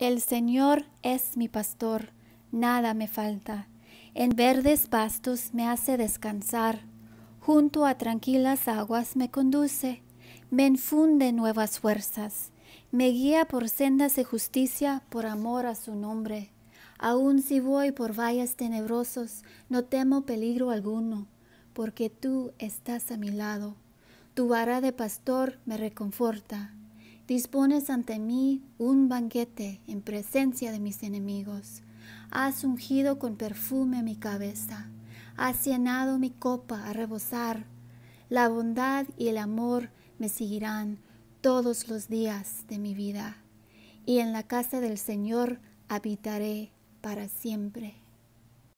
El Señor es mi pastor, nada me falta. En verdes pastos me hace descansar, junto a tranquilas aguas me conduce, me infunde nuevas fuerzas, me guía por sendas de justicia por amor a su nombre. Aun si voy por valles tenebrosos, no temo peligro alguno, porque tú estás a mi lado. Tu vara de pastor me reconforta. Dispones ante mí un banquete en presencia de mis enemigos. Has ungido con perfume mi cabeza. Has llenado mi copa a rebosar. La bondad y el amor me seguirán todos los días de mi vida. Y en la casa del Señor habitaré para siempre.